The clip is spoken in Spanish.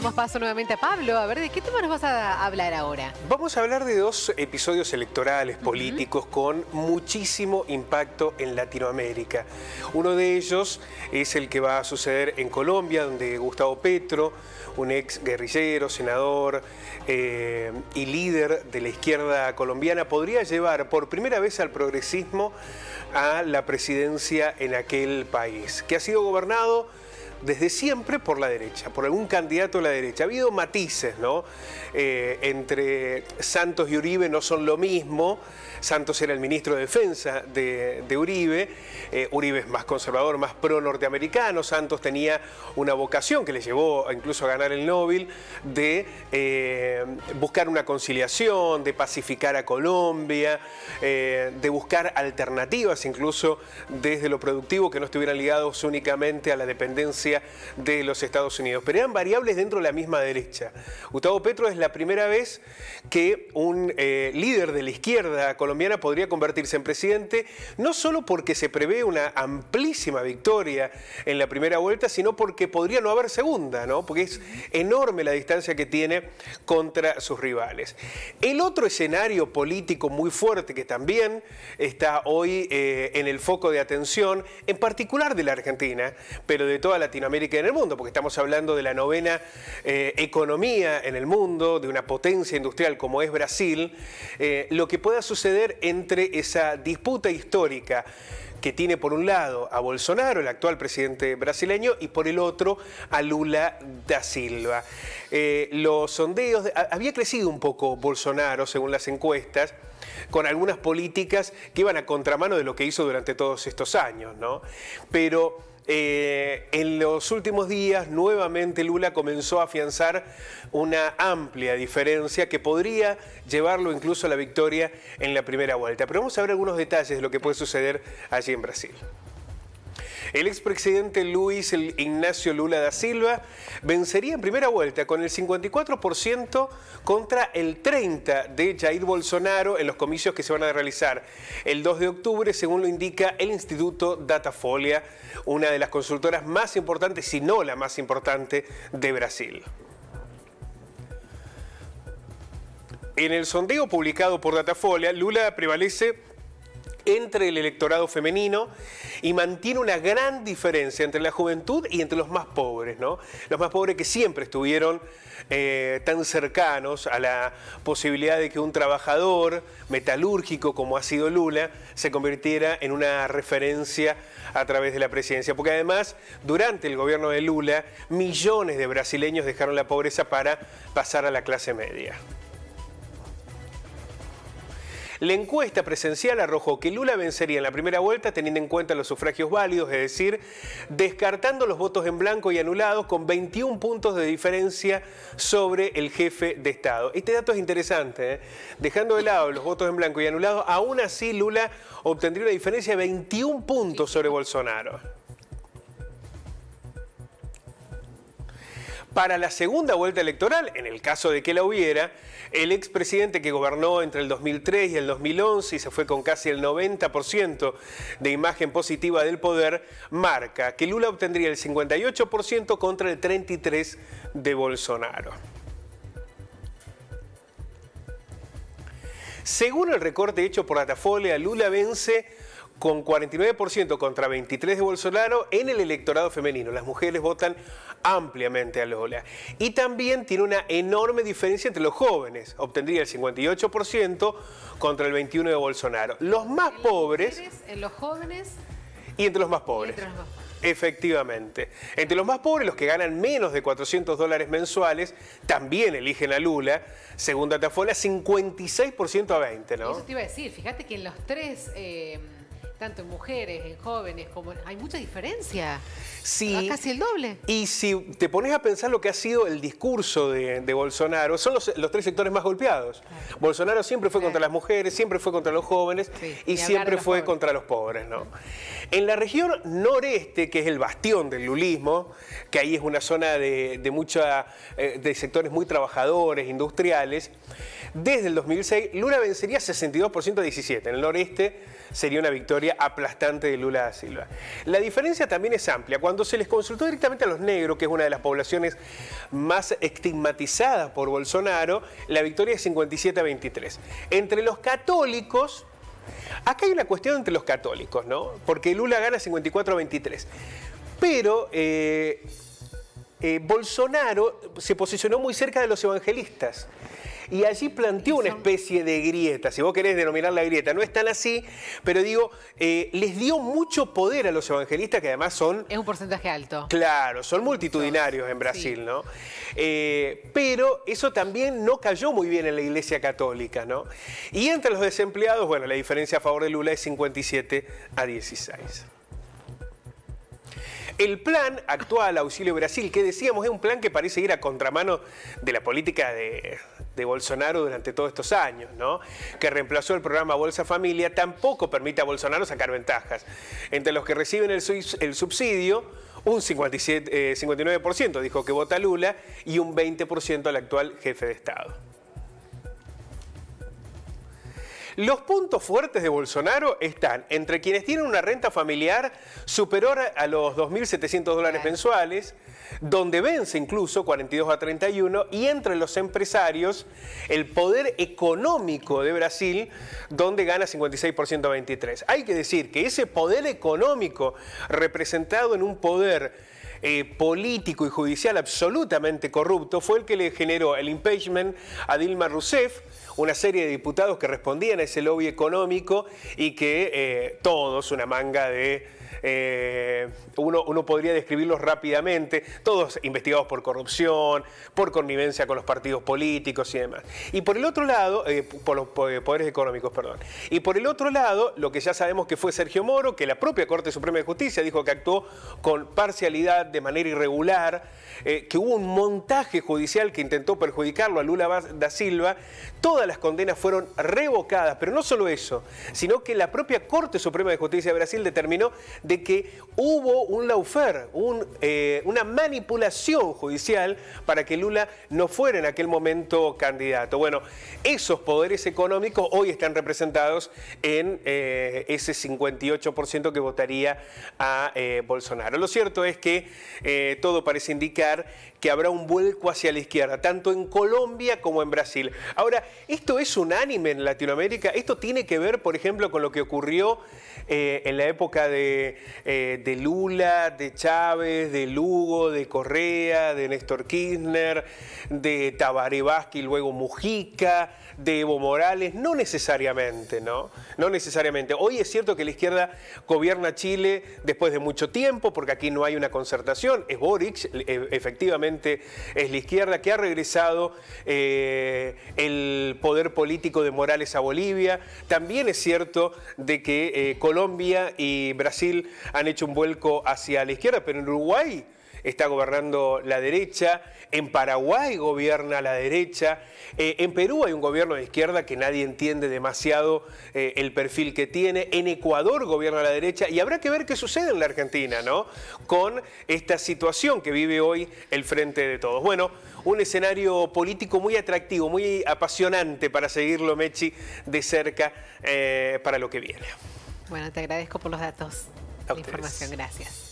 damos paso nuevamente a Pablo. A ver, ¿de qué tema nos vas a hablar ahora? Vamos a hablar de dos episodios electorales, políticos, con muchísimo impacto en Latinoamérica. Uno de ellos es el que va a suceder en Colombia, donde Gustavo Petro, un ex guerrillero, senador eh, y líder de la izquierda colombiana, podría llevar por primera vez al progresismo a la presidencia en aquel país, que ha sido gobernado desde siempre por la derecha, por algún candidato de la derecha. Ha habido matices, ¿no? Eh, entre Santos y Uribe no son lo mismo. Santos era el ministro de Defensa de, Uribe. Eh, Uribe es más conservador, más pro-norteamericano. Santos tenía una vocación que le llevó incluso a ganar el Nobel de eh, buscar una conciliación, de pacificar a Colombia, de buscar alternativas incluso desde lo productivo que no estuvieran ligados únicamente a la dependencia de los Estados Unidos. Pero eran variables dentro de la misma derecha. Gustavo Petro es la primera vez que un eh, líder de la izquierda colombiana podría convertirse en presidente, no solo porque se prevé una amplísima victoria en la primera vuelta, sino porque podría no haber segunda, ¿no? Porque es enorme la distancia que tiene contra sus rivales. El otro escenario político muy fuerte que también está hoy eh, en el foco de atención, en particular de la Argentina, pero de toda Latinoamérica, América y en el mundo, porque estamos hablando de la novena eh, economía en el mundo, de una potencia industrial como es Brasil, eh, lo que pueda suceder entre esa disputa histórica que tiene por un lado a Bolsonaro, el actual presidente brasileño, y por el otro a Lula da Silva. Eh, los sondeos, había crecido un poco Bolsonaro, según las encuestas, con algunas políticas que iban a contramano de lo que hizo durante todos estos años, ¿no? Pero eh, en los últimos días, nuevamente Lula comenzó a afianzar una amplia diferencia que podría llevarlo incluso a la victoria en la primera vuelta. Pero vamos a ver algunos detalles de lo que puede suceder allí en Brasil. El expresidente Luis Ignacio Lula da Silva vencería en primera vuelta con el 54% contra el 30% de Jair Bolsonaro en los comicios que se van a realizar el 2 de octubre, según lo indica el Instituto Datafolia, una de las consultoras más importantes, si no la más importante, de Brasil. En el sondeo publicado por Datafolia, Lula prevalece entre el electorado femenino y mantiene una gran diferencia entre la juventud y entre los más pobres, ¿no? Los más pobres que siempre estuvieron eh, tan cercanos a la posibilidad de que un trabajador metalúrgico como ha sido Lula se convirtiera en una referencia a través de la presidencia. Porque además, durante el gobierno de Lula, millones de brasileños dejaron la pobreza para pasar a la clase media. La encuesta presencial arrojó que Lula vencería en la primera vuelta teniendo en cuenta los sufragios válidos, es decir, descartando los votos en blanco y anulados con 21 puntos de diferencia sobre el jefe de Estado. Este dato es interesante. ¿eh? Dejando de lado los votos en blanco y anulados, aún así Lula obtendría una diferencia de 21 puntos sobre Bolsonaro. para la segunda vuelta electoral, en el caso de que la hubiera, el expresidente que gobernó entre el 2003 y el 2011 y se fue con casi el 90% de imagen positiva del poder, marca que Lula obtendría el 58% contra el 33% de Bolsonaro. Según el recorte hecho por Atafolia, Lula vence con 49% contra 23% de Bolsonaro en el electorado femenino. Las mujeres votan ampliamente a Lola. Y también tiene una enorme diferencia entre los jóvenes. Obtendría el 58% contra el 21% de Bolsonaro. Los más pobres... los jóvenes... Y entre los más pobres. entre los más pobres. Efectivamente. Entre los más pobres, los que ganan menos de 400 dólares mensuales, también eligen a Lula. Según Datafola, 56% a 20, ¿no? Eso te iba a decir. Fíjate que en los tres... Eh, tanto en mujeres, en jóvenes, como hay mucha diferencia. Ah, casi el doble. Y si te pones a pensar lo que ha sido el discurso de, Bolsonaro, son los, tres sectores más golpeados. Bolsonaro siempre fue contra las mujeres, siempre fue contra los jóvenes y siempre fue contra los pobres, ¿no? En la región noreste, que es el bastión del lulismo, que ahí es una zona de, de mucha, eh, de sectores muy trabajadores, industriales, desde el 2006 Lula vencería 62% a 17. En el noreste sería una victoria aplastante de Lula da Silva. La diferencia también es amplia. Cuando se les consultó directamente a los negros, que es una de las poblaciones más estigmatizadas por Bolsonaro, la victoria es 57 a 23. Entre los católicos, acá hay una cuestión entre los católicos, ¿no? Porque Lula gana 54 a 23. Pero... Eh, eh, Bolsonaro se posicionó muy cerca de los evangelistas y allí planteó una especie de grieta, si vos querés denominar la grieta, no es tan así, pero digo, eh, les dio mucho poder a los evangelistas que además son... Es un porcentaje alto. Claro, son multitudinarios en Brasil, ¿no? Eh, pero eso también no cayó muy bien en la Iglesia Católica, ¿no? Y entre los desempleados, bueno, la diferencia a favor de Lula es 57 a 16. El plan actual, Auxilio Brasil, que decíamos es un plan que parece ir a contramano de la política de, Bolsonaro durante todos estos años, ¿no? Que reemplazó el programa Bolsa Familia, tampoco permite a Bolsonaro sacar ventajas. Entre los que reciben el, subsidio, un 57, 59% eh, dijo que vota Lula y un 20% al actual jefe de Estado. Los puntos fuertes de Bolsonaro están entre quienes tienen una renta familiar superior a los 2.700 dólares mensuales, donde vence incluso 42 a 31, y entre los empresarios el poder económico de Brasil, donde gana 56% a 23. Hay que decir que ese poder económico representado en un poder eh, político y judicial absolutamente corrupto fue el que le generó el impeachment a Dilma Rousseff, una serie de diputados que respondían a ese lobby económico y que eh, todos, una manga de... Eh, uno, uno, podría describirlos rápidamente, todos investigados por corrupción, por connivencia con los partidos políticos y demás. Y por el otro lado, por los poderes económicos, perdón. Y por el otro lado, lo que ya sabemos que fue Sergio Moro, que la propia Corte Suprema de Justicia dijo que actuó con parcialidad, de manera irregular, eh, que hubo un montaje judicial que intentó perjudicarlo a Lula da Silva, todas las condenas fueron revocadas, pero no solo eso, sino que la propia Corte Suprema de Justicia de Brasil determinó de que hubo un laufer, eh, una manipulación judicial para que Lula no fuera en aquel momento candidato. Bueno, esos poderes económicos hoy están representados en eh, ese 58% que votaría a Bolsonaro. Lo cierto es que eh, todo parece indicar que habrá un vuelco hacia la izquierda, tanto en Colombia como en Brasil. Ahora, ¿esto es unánime en Latinoamérica? ¿Esto tiene que ver, por ejemplo, con lo que ocurrió eh, en la época eh, de, Lula, de Chávez, de Lugo, de Correa, de Néstor Kirchner, de Tabaré Vázquez y luego Mujica? de Evo Morales, no necesariamente, ¿no? No necesariamente. Hoy es cierto que la izquierda gobierna Chile después de mucho tiempo, porque aquí no hay una concertación, es Boric, e, efectivamente es la izquierda que ha regresado eh, el poder político de Morales a Bolivia. También es cierto de que eh, Colombia y Brasil han hecho un vuelco hacia la izquierda, pero en Uruguay está gobernando la derecha, en Paraguay gobierna la derecha, eh, en Perú hay un gobierno de izquierda que nadie entiende demasiado eh, el perfil que tiene, en Ecuador gobierna la derecha y habrá que ver qué sucede en la Argentina, ¿no? Con esta situación que vive hoy el frente de todos. Bueno, un escenario político muy atractivo, muy apasionante para seguirlo, Mechi, de cerca eh, para lo que viene. Bueno, te agradezco por los datos, la información, gracias.